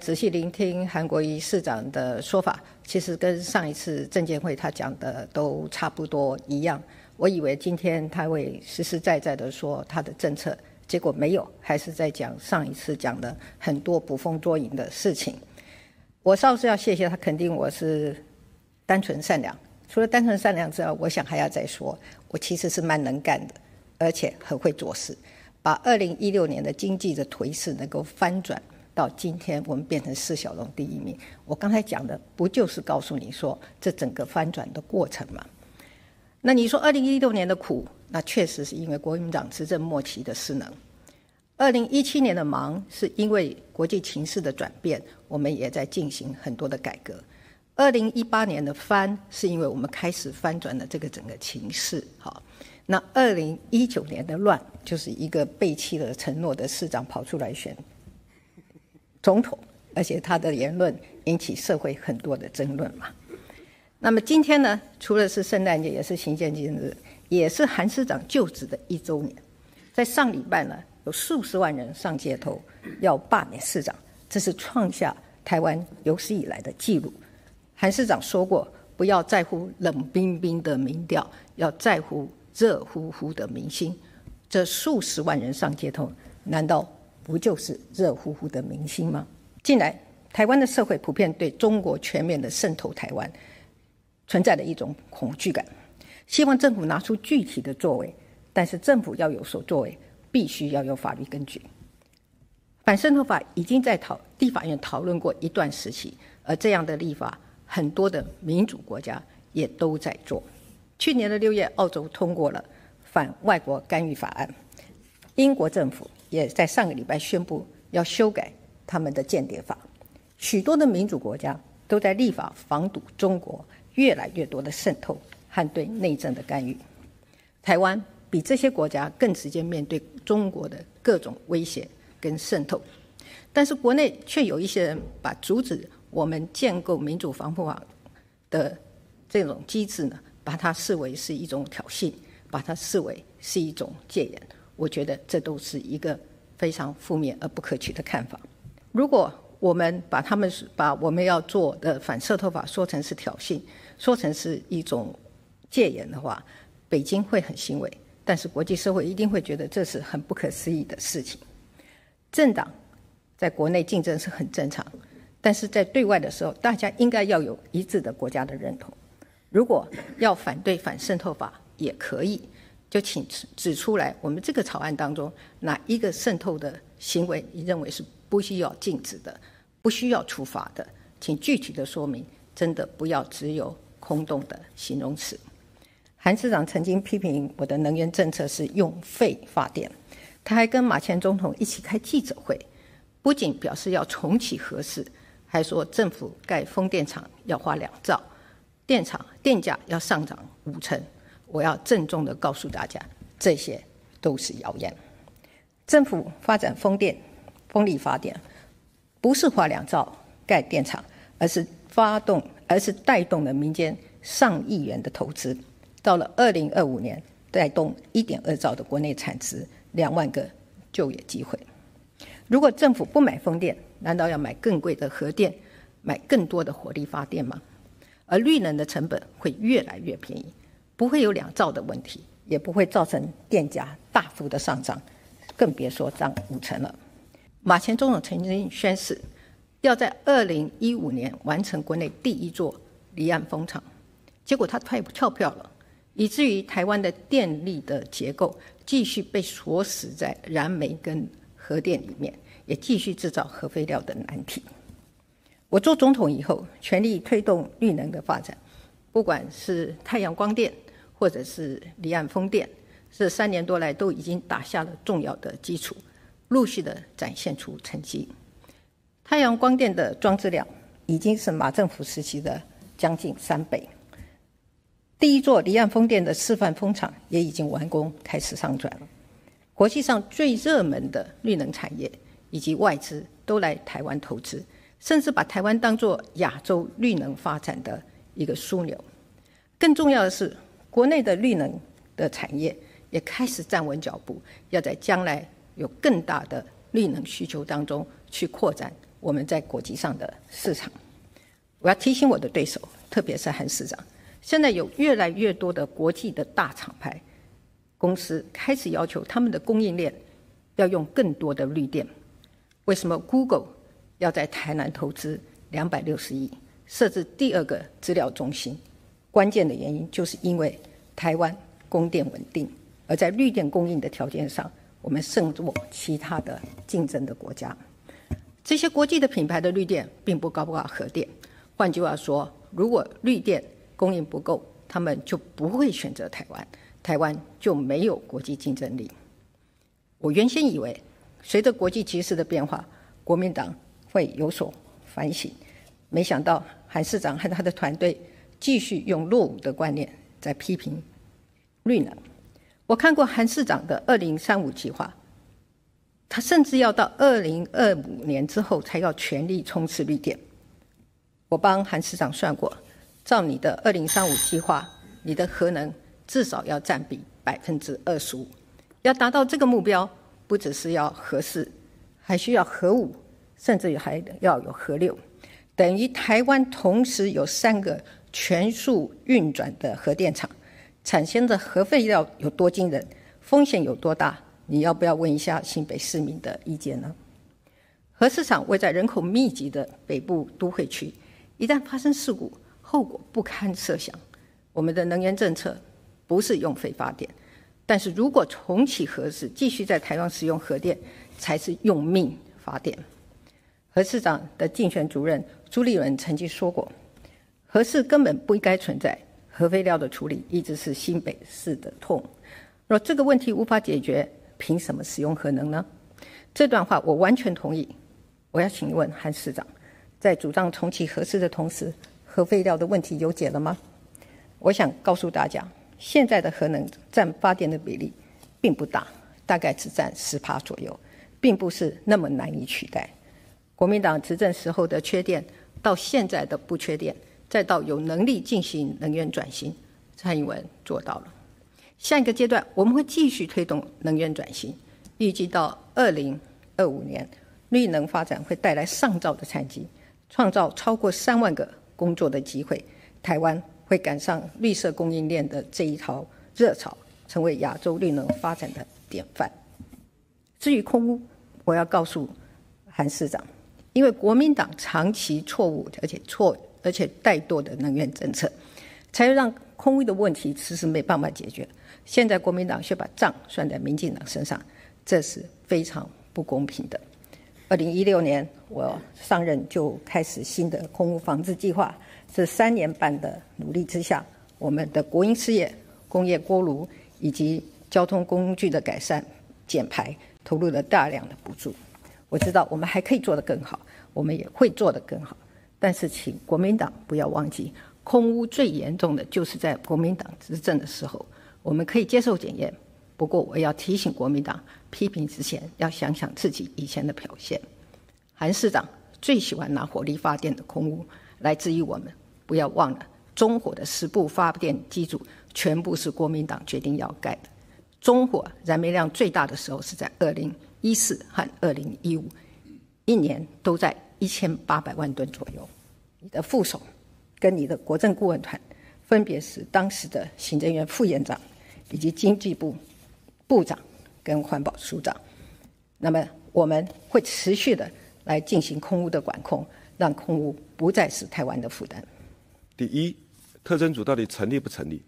仔细聆听韩国瑜市长的说法，其实跟上一次证监会他讲的都差不多一样。我以为今天他会实实在在的说他的政策，结果没有，还是在讲上一次讲的很多捕风捉影的事情。我倒是要谢谢他，肯定我是单纯善良。除了单纯善良之外，我想还要再说，我其实是蛮能干的，而且很会做事，把二零一六年的经济的颓势能够翻转。到今天我们变成释小龙第一名，我刚才讲的不就是告诉你说这整个翻转的过程吗？那你说2016年的苦，那确实是因为国民党执政末期的失能；2017年的忙，是因为国际情势的转变，我们也在进行很多的改革；2018年的翻，是因为我们开始翻转了这个整个情势。好，那2019年的乱，就是一个背弃了承诺的市长跑出来选。总统，而且他的言论引起社会很多的争论嘛。那么今天呢，除了是圣诞节，也是行宪纪念日，也是韩市长就职的一周年。在上礼拜呢，有数十万人上街头要罢免市长，这是创下台湾有史以来的记录。韩市长说过，不要在乎冷冰冰的民调，要在乎热乎乎的民心。这数十万人上街头，难道？不就是热乎乎的明星吗？近来，台湾的社会普遍对中国全面的渗透台湾存在的一种恐惧感，希望政府拿出具体的作为。但是，政府要有所作为，必须要有法律根据。反渗透法已经在讨地法院讨论过一段时期，而这样的立法，很多的民主国家也都在做。去年的六月，澳洲通过了反外国干预法案，英国政府。也在上个礼拜宣布要修改他们的间谍法，许多的民主国家都在立法防堵中国越来越多的渗透和对内政的干预。台湾比这些国家更直接面对中国的各种威胁跟渗透，但是国内却有一些人把阻止我们建构民主防护网的这种机制呢，把它视为是一种挑衅，把它视为是一种戒严。我觉得这都是一个非常负面而不可取的看法。如果我们把他们把我们要做的反渗透法说成是挑衅，说成是一种戒严的话，北京会很欣慰，但是国际社会一定会觉得这是很不可思议的事情。政党在国内竞争是很正常，但是在对外的时候，大家应该要有一致的国家的认同。如果要反对反渗透法，也可以。就请指出来，我们这个草案当中哪一个渗透的行为，你认为是不需要禁止的、不需要处罚的？请具体的说明，真的不要只有空洞的形容词。韩市长曾经批评我的能源政策是用废发电，他还跟马前总统一起开记者会，不仅表示要重启核试，还说政府盖风电场要花两兆，电厂电价要上涨五成。我要郑重的告诉大家，这些都是谣言。政府发展风电、风力发电，不是花两兆盖电厂，而是发动，而是带动了民间上亿元的投资。到了二零二五年，带动一点二兆的国内产值，两万个就业机会。如果政府不买风电，难道要买更贵的核电，买更多的火力发电吗？而绿能的成本会越来越便宜。不会有两兆的问题，也不会造成电价大幅的上涨，更别说涨五成了。马前总统曾经宣誓，要在二零一五年完成国内第一座离岸风场，结果他太跳票了，以至于台湾的电力的结构继续被锁死在燃煤跟核电里面，也继续制造核废料的难题。我做总统以后，全力推动绿能的发展，不管是太阳光电。或者是离岸风电，这三年多来都已经打下了重要的基础，陆续的展现出成绩。太阳光电的装置量已经是马政府时期的将近三倍。第一座离岸风电的示范风场也已经完工，开始上转了。国际上最热门的绿能产业以及外资都来台湾投资，甚至把台湾当作亚洲绿能发展的一个枢纽。更重要的是。国内的绿能的产业也开始站稳脚步，要在将来有更大的绿能需求当中去扩展我们在国际上的市场。我要提醒我的对手，特别是韩市长，现在有越来越多的国际的大厂牌公司开始要求他们的供应链要用更多的绿电。为什么 Google 要在台南投资两百六十亿，设置第二个资料中心？关键的原因就是因为台湾供电稳定，而在绿电供应的条件上，我们胜过其他的竞争的国家。这些国际的品牌的绿电并不高不高核电？换句话说，如果绿电供应不够，他们就不会选择台湾，台湾就没有国际竞争力。我原先以为随着国际局势的变化，国民党会有所反省，没想到韩市长和他的团队。继续用落伍的观念在批评绿能。我看过韩市长的二零三五计划，他甚至要到二零二五年之后才要全力冲刺绿电。我帮韩市长算过，照你的二零三五计划，你的核能至少要占比百分之二十五。要达到这个目标，不只是要核四，还需要核五，甚至于还要有核六，等于台湾同时有三个。全速运转的核电厂产生的核废料有多惊人，风险有多大？你要不要问一下新北市民的意见呢？核市场位在人口密集的北部都会区，一旦发生事故，后果不堪设想。我们的能源政策不是用废发电，但是如果重启核市，继续在台湾使用核电，才是用命发电。核市长的竞选主任朱立伦曾经说过。核试根本不应该存在，核废料的处理一直是新北市的痛。若这个问题无法解决，凭什么使用核能呢？这段话我完全同意。我要请问韩市长，在主张重启核试的同时，核废料的问题有解了吗？我想告诉大家，现在的核能占发电的比例并不大，大概只占十趴左右，并不是那么难以取代。国民党执政时候的缺电，到现在的不缺电。再到有能力进行能源转型，蔡英文做到了。下一个阶段，我们会继续推动能源转型，预计到二零二五年，绿能发展会带来上兆的产值，创造超过三万个工作的机会。台湾会赶上绿色供应链的这一条热潮，成为亚洲绿能发展的典范。至于空屋，我要告诉韩市长，因为国民党长期错误，而且错。而且怠惰的能源政策，才让空污的问题迟迟没办法解决。现在国民党却把账算在民进党身上，这是非常不公平的。二零一六年我上任就开始新的空污防治计划，这三年半的努力之下，我们的国营事业、工业锅炉以及交通工具的改善减排，投入了大量的补助。我知道我们还可以做得更好，我们也会做得更好。但是，请国民党不要忘记，空污最严重的就是在国民党执政的时候。我们可以接受检验，不过我要提醒国民党，批评之前要想想自己以前的表现。韩市长最喜欢拿火力发电的空污来质疑我们，不要忘了，中火的十部发电机组全部是国民党决定要盖的。中火燃煤量最大的时候是在二零一四和二零一五，一年都在。一千八百万吨左右，你的副手跟你的国政顾问团，分别是当时的行政院副院长以及经济部部长跟环保署长。那么我们会持续的来进行空污的管控，让空污不再是台湾的负担。第一，特征组到底成立不成立，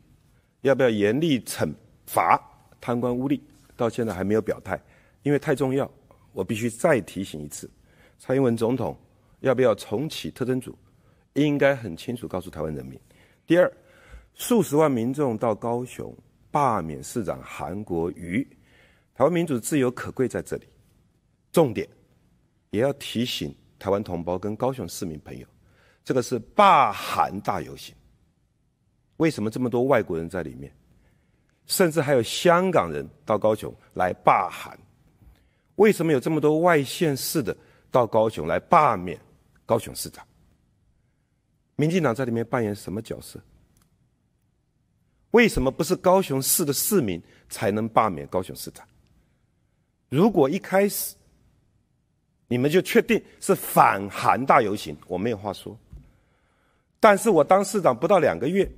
要不要严厉惩罚贪官污吏，到现在还没有表态，因为太重要，我必须再提醒一次，蔡英文总统。要不要重启特征组？应该很清楚告诉台湾人民。第二，数十万民众到高雄罢免市长韩国瑜，台湾民主自由可贵在这里。重点也要提醒台湾同胞跟高雄市民朋友，这个是罢韩大游行。为什么这么多外国人在里面？甚至还有香港人到高雄来罢韩？为什么有这么多外县市的到高雄来罢免？高雄市长，民进党在里面扮演什么角色？为什么不是高雄市的市民才能罢免高雄市长？如果一开始你们就确定是反韩大游行，我没有话说。但是我当市长不到两个月，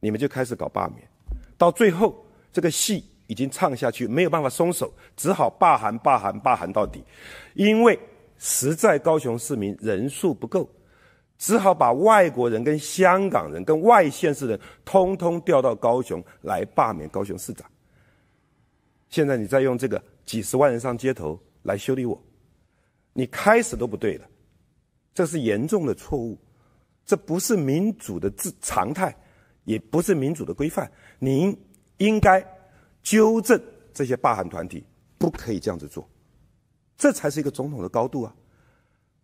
你们就开始搞罢免，到最后这个戏已经唱下去，没有办法松手，只好罢韩、罢韩、罢韩到底，因为。实在高雄市民人数不够，只好把外国人、跟香港人、跟外县市人通通调到高雄来罢免高雄市长。现在你再用这个几十万人上街头来修理我，你开始都不对的，这是严重的错误，这不是民主的制常态，也不是民主的规范。您应该纠正这些罢韩团体，不可以这样子做。这才是一个总统的高度啊！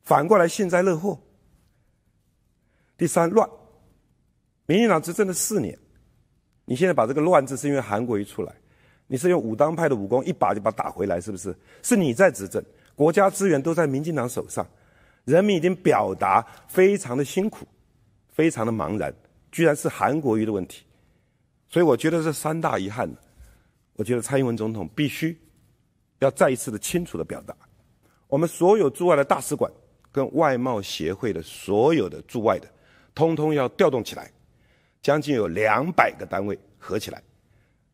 反过来幸灾乐祸。第三乱，民进党执政的四年，你现在把这个“乱”字，是因为韩国瑜出来，你是用武当派的武功一把就把打回来，是不是？是你在执政，国家资源都在民进党手上，人民已经表达非常的辛苦，非常的茫然，居然是韩国瑜的问题，所以我觉得这三大遗憾，我觉得蔡英文总统必须。要再一次的清楚的表达，我们所有驻外的大使馆跟外贸协会的所有的驻外的，通通要调动起来，将近有两百个单位合起来，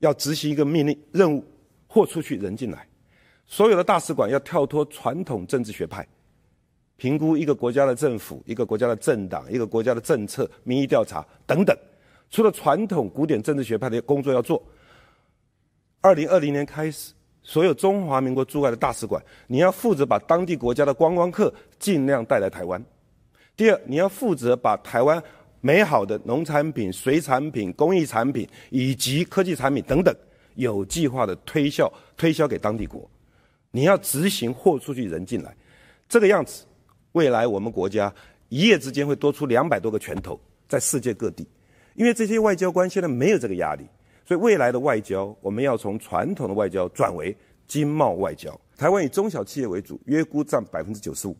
要执行一个命令任务，豁出去人进来，所有的大使馆要跳脱传统政治学派，评估一个国家的政府、一个国家的政党、一个国家的政策、民意调查等等，除了传统古典政治学派的工作要做，二零二零年开始。所有中华民国驻外的大使馆，你要负责把当地国家的观光客尽量带来台湾。第二，你要负责把台湾美好的农产品、水产品、工艺产品以及科技产品等等，有计划的推销推销给当地国。你要执行货出去人进来，这个样子，未来我们国家一夜之间会多出两百多个拳头在世界各地，因为这些外交官现在没有这个压力。所以，未来的外交我们要从传统的外交转为经贸外交。台湾以中小企业为主，约估占百分之九十五。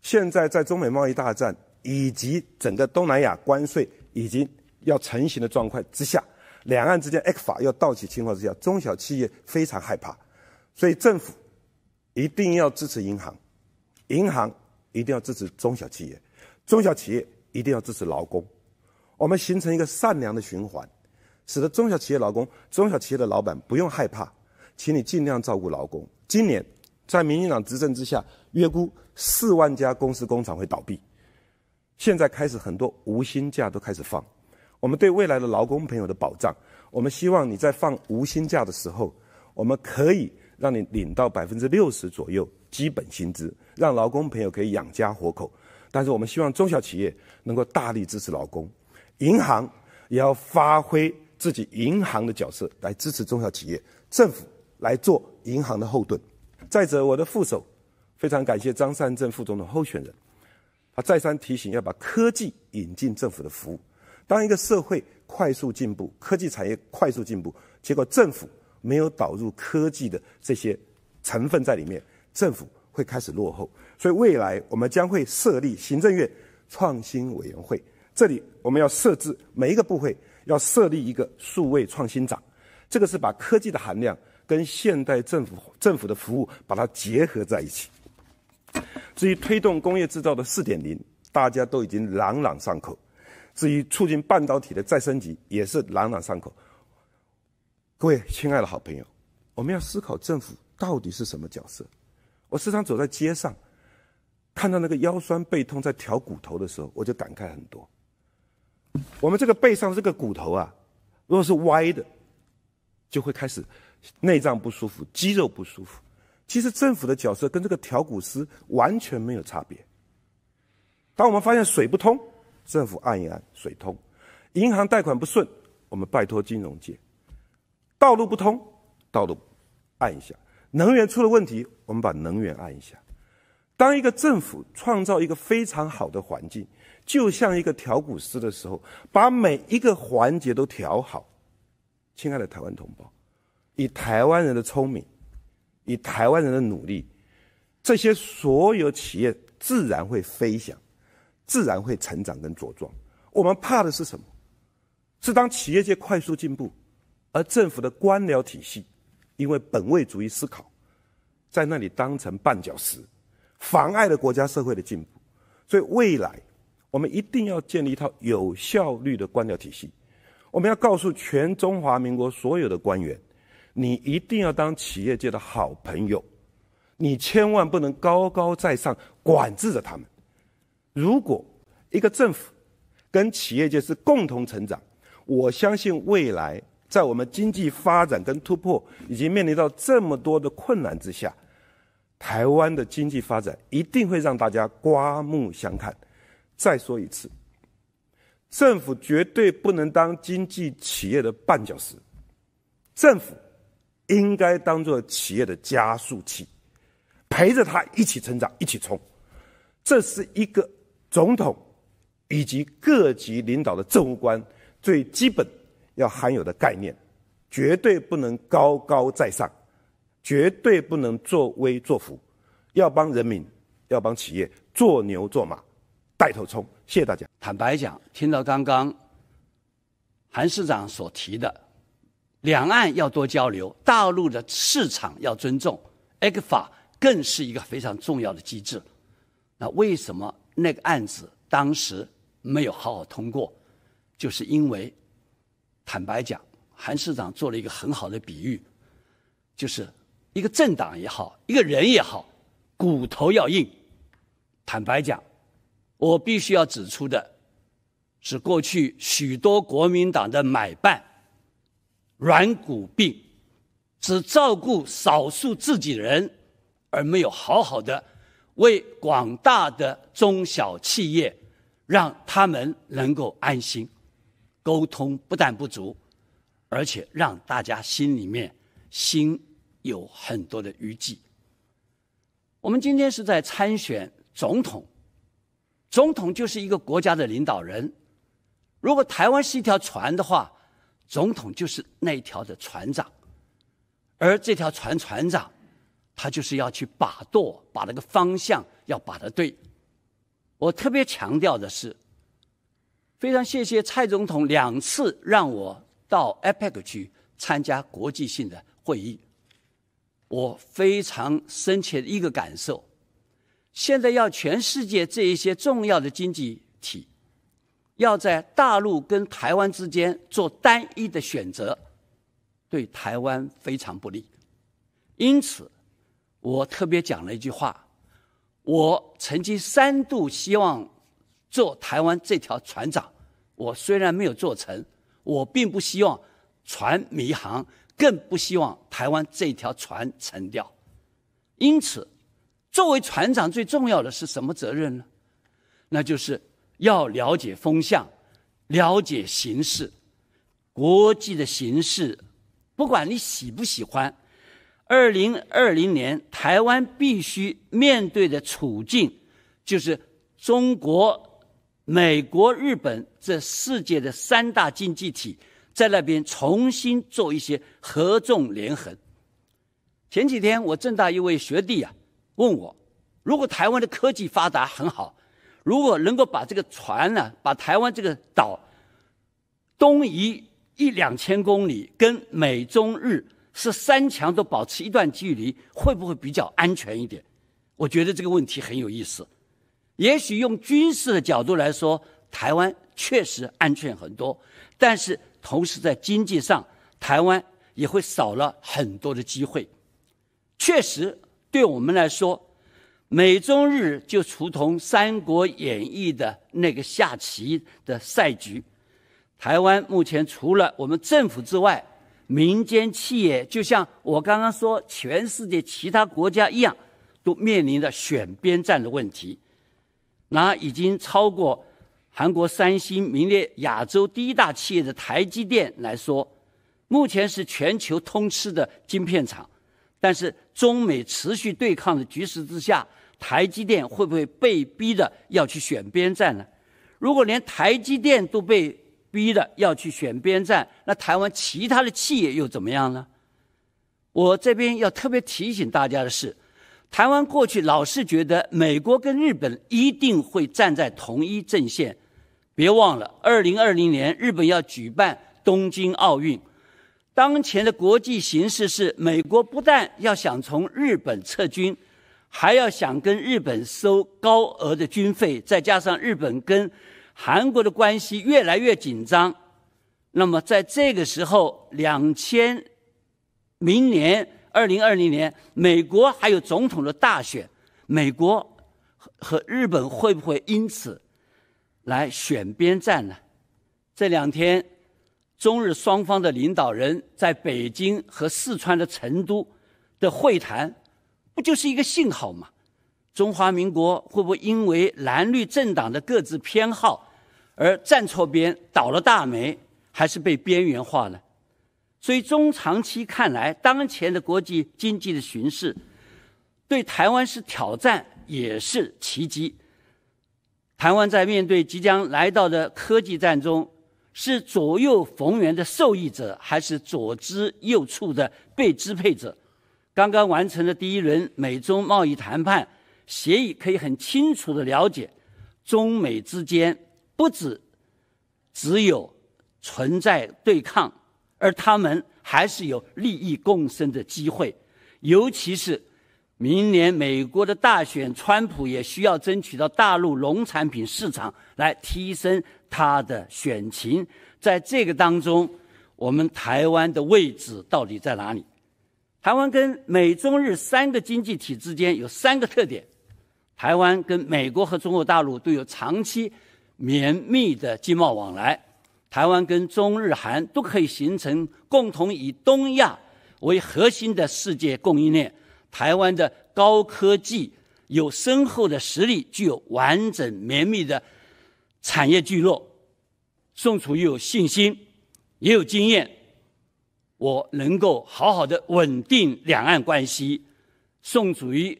现在在中美贸易大战以及整个东南亚关税已经要成型的状况之下，两岸之间 X 法要到期情况之下，中小企业非常害怕。所以，政府一定要支持银行，银行一定要支持中小企业，中小企业一定要支持劳工。我们形成一个善良的循环。使得中小企业劳工、中小企业的老板不用害怕，请你尽量照顾劳工。今年在民进党执政之下，约估四万家公司工厂会倒闭。现在开始很多无薪假都开始放，我们对未来的劳工朋友的保障，我们希望你在放无薪假的时候，我们可以让你领到百分之六十左右基本薪资，让劳工朋友可以养家活口。但是我们希望中小企业能够大力支持劳工，银行也要发挥。自己银行的角色来支持中小企业，政府来做银行的后盾。再者，我的副手，非常感谢张善政副总统候选人，他再三提醒要把科技引进政府的服务。当一个社会快速进步，科技产业快速进步，结果政府没有导入科技的这些成分在里面，政府会开始落后。所以未来我们将会设立行政院创新委员会。这里我们要设置每一个部会。要设立一个数位创新长，这个是把科技的含量跟现代政府政府的服务把它结合在一起。至于推动工业制造的四点零，大家都已经朗朗上口；至于促进半导体的再升级，也是朗朗上口。各位亲爱的好朋友，我们要思考政府到底是什么角色。我时常走在街上，看到那个腰酸背痛在挑骨头的时候，我就感慨很多。我们这个背上这个骨头啊，如果是歪的，就会开始内脏不舒服、肌肉不舒服。其实政府的角色跟这个调骨师完全没有差别。当我们发现水不通，政府按一按，水通；银行贷款不顺，我们拜托金融界；道路不通，道路按一下；能源出了问题，我们把能源按一下。当一个政府创造一个非常好的环境。就像一个调鼓师的时候，把每一个环节都调好。亲爱的台湾同胞，以台湾人的聪明，以台湾人的努力，这些所有企业自然会飞翔，自然会成长跟茁壮。我们怕的是什么？是当企业界快速进步，而政府的官僚体系因为本位主义思考，在那里当成绊脚石，妨碍了国家社会的进步。所以未来。我们一定要建立一套有效率的官僚体系。我们要告诉全中华民国所有的官员：，你一定要当企业界的好朋友，你千万不能高高在上管制着他们。如果一个政府跟企业界是共同成长，我相信未来在我们经济发展跟突破已经面临到这么多的困难之下，台湾的经济发展一定会让大家刮目相看。再说一次，政府绝对不能当经济企业的绊脚石，政府应该当做企业的加速器，陪着他一起成长，一起冲。这是一个总统以及各级领导的政务官最基本要含有的概念，绝对不能高高在上，绝对不能作威作福，要帮人民，要帮企业做牛做马。带头冲！谢谢大家。坦白讲，听到刚刚韩市长所提的，两岸要多交流，大陆的市场要尊重，A 股法更是一个非常重要的机制。那为什么那个案子当时没有好好通过？就是因为，坦白讲，韩市长做了一个很好的比喻，就是一个政党也好，一个人也好，骨头要硬。坦白讲。我必须要指出的，是过去许多国民党的买办、软骨病，只照顾少数自己人，而没有好好的为广大的中小企业，让他们能够安心。沟通不但不足，而且让大家心里面心有很多的余悸。我们今天是在参选总统。总统就是一个国家的领导人。如果台湾是一条船的话，总统就是那一条的船长。而这条船船长，他就是要去把舵，把那个方向要把它对。我特别强调的是，非常谢谢蔡总统两次让我到 APEC 去参加国际性的会议。我非常深切的一个感受。现在要全世界这一些重要的经济体，要在大陆跟台湾之间做单一的选择，对台湾非常不利。因此，我特别讲了一句话：我曾经三度希望做台湾这条船长，我虽然没有做成，我并不希望船迷航，更不希望台湾这条船沉掉。因此。作为船长，最重要的是什么责任呢？那就是要了解风向，了解形势，国际的形势，不管你喜不喜欢，二零二零年台湾必须面对的处境，就是中国、美国、日本这世界的三大经济体在那边重新做一些合纵连横。前几天我正大一位学弟啊。问我，如果台湾的科技发达很好，如果能够把这个船呢，把台湾这个岛东移一两千公里，跟美、中、日是三强都保持一段距离，会不会比较安全一点？我觉得这个问题很有意思。也许用军事的角度来说，台湾确实安全很多，但是同时在经济上，台湾也会少了很多的机会。确实。对我们来说，美中日就如同《三国演义》的那个下棋的赛局。台湾目前除了我们政府之外，民间企业就像我刚刚说，全世界其他国家一样，都面临着选边站的问题。拿已经超过韩国三星、名列亚洲第一大企业的台积电来说，目前是全球通吃的晶片厂。但是，中美持续对抗的局势之下，台积电会不会被逼的要去选边站呢？如果连台积电都被逼的要去选边站，那台湾其他的企业又怎么样呢？我这边要特别提醒大家的是，台湾过去老是觉得美国跟日本一定会站在同一阵线，别忘了，二零二零年日本要举办东京奥运。当前的国际形势是，美国不但要想从日本撤军，还要想跟日本收高额的军费，再加上日本跟韩国的关系越来越紧张，那么在这个时候，两千，明年二零二零年，美国还有总统的大选，美国和和日本会不会因此来选边站呢？这两天。中日双方的领导人在北京和四川的成都的会谈，不就是一个信号吗？中华民国会不会因为蓝绿政党的各自偏好而站错边，倒了大霉，还是被边缘化了？所以中长期看来，当前的国际经济的形势对台湾是挑战，也是奇迹。台湾在面对即将来到的科技战中。是左右逢源的受益者，还是左支右绌的被支配者？刚刚完成的第一轮美中贸易谈判协议，可以很清楚的了解，中美之间不止只有存在对抗，而他们还是有利益共生的机会。尤其是明年美国的大选，川普也需要争取到大陆农产品市场来提升。他的选情在这个当中，我们台湾的位置到底在哪里？台湾跟美中日三个经济体之间有三个特点：台湾跟美国和中国大陆都有长期绵密的经贸往来；台湾跟中日韩都可以形成共同以东亚为核心的世界供应链；台湾的高科技有深厚的实力，具有完整绵密的。产业聚落，宋楚瑜有信心，也有经验，我能够好好的稳定两岸关系。宋楚瑜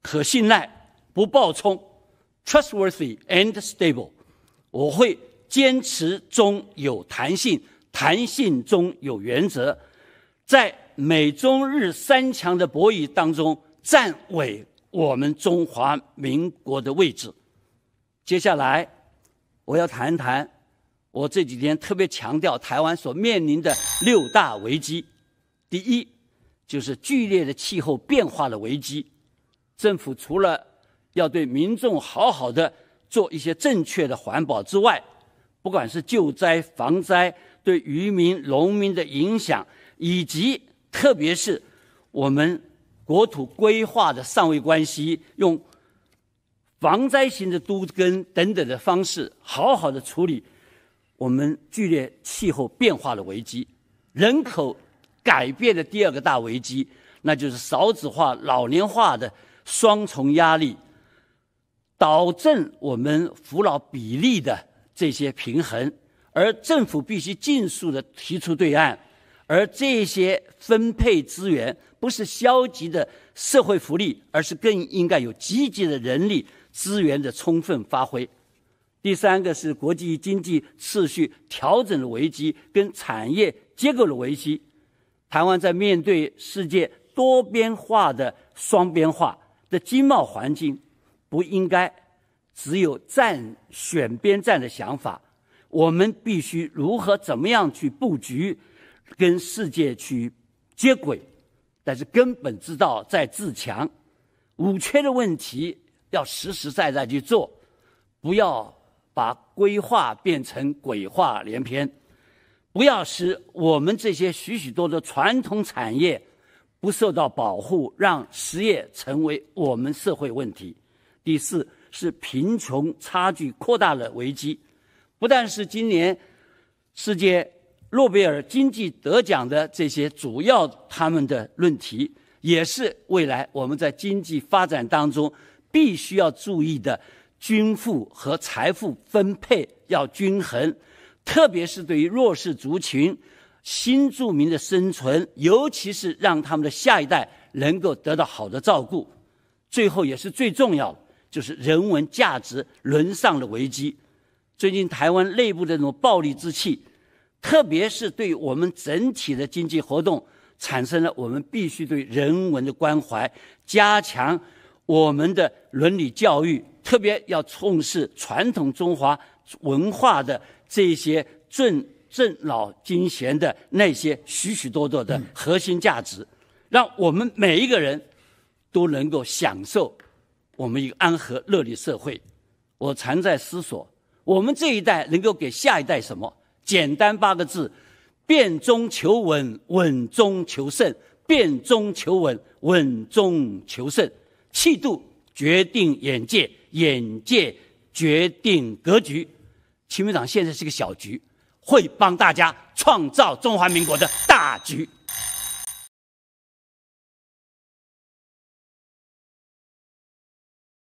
可信赖，不暴冲，trustworthy and stable。我会坚持中有弹性，弹性中有原则，在美中日三强的博弈当中，站稳我们中华民国的位置。接下来。我要谈谈，我这几天特别强调台湾所面临的六大危机。第一，就是剧烈的气候变化的危机。政府除了要对民众好好的做一些正确的环保之外，不管是救灾、防灾对渔民、农民的影响，以及特别是我们国土规划的上位关系，用。防灾型的都根等等的方式，好好的处理我们剧烈气候变化的危机，人口改变的第二个大危机，那就是少子化、老年化的双重压力，导致我们扶老比例的这些平衡，而政府必须尽速的提出对案，而这些分配资源不是消极的社会福利，而是更应该有积极的人力。资源的充分发挥，第三个是国际经济秩序调整的危机跟产业结构的危机。台湾在面对世界多边化的双边化的经贸环境，不应该只有站选边站的想法。我们必须如何怎么样去布局，跟世界去接轨，但是根本之道在自强，五缺的问题。要实实在在去做，不要把规划变成鬼话连篇，不要使我们这些许许多多传统产业不受到保护，让失业成为我们社会问题。第四是贫穷差距扩大的危机，不但是今年世界诺贝尔经济得奖的这些主要他们的论题，也是未来我们在经济发展当中。必须要注意的，均富和财富分配要均衡，特别是对于弱势族群、新住民的生存，尤其是让他们的下一代能够得到好的照顾。最后也是最重要的，就是人文价值沦丧的危机。最近台湾内部的这种暴力之气，特别是对我们整体的经济活动产生了，我们必须对人文的关怀加强。我们的伦理教育，特别要重视传统中华文化的这些尊尊老敬贤的那些许许多多的核心价值，让我们每一个人都能够享受我们一个安和乐利社会。我常在思索，我们这一代能够给下一代什么？简单八个字：变中求稳，稳中求胜；变中求稳，稳中求胜。气度决定眼界，眼界决定格局。秦明长现在是个小局，会帮大家创造中华民国的大局。